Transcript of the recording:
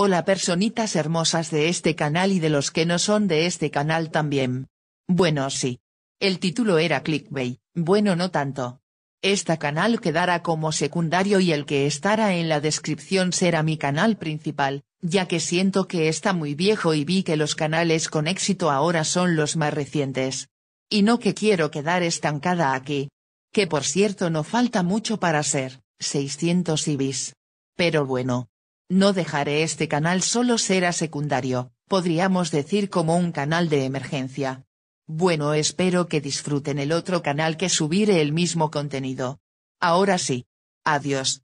Hola personitas hermosas de este canal y de los que no son de este canal también. Bueno sí. El título era clickbait, bueno no tanto. Este canal quedará como secundario y el que estará en la descripción será mi canal principal, ya que siento que está muy viejo y vi que los canales con éxito ahora son los más recientes. Y no que quiero quedar estancada aquí. Que por cierto no falta mucho para ser, 600 ibis. Pero bueno, no dejaré este canal solo será secundario, podríamos decir como un canal de emergencia. Bueno espero que disfruten el otro canal que subiré el mismo contenido. Ahora sí. Adiós.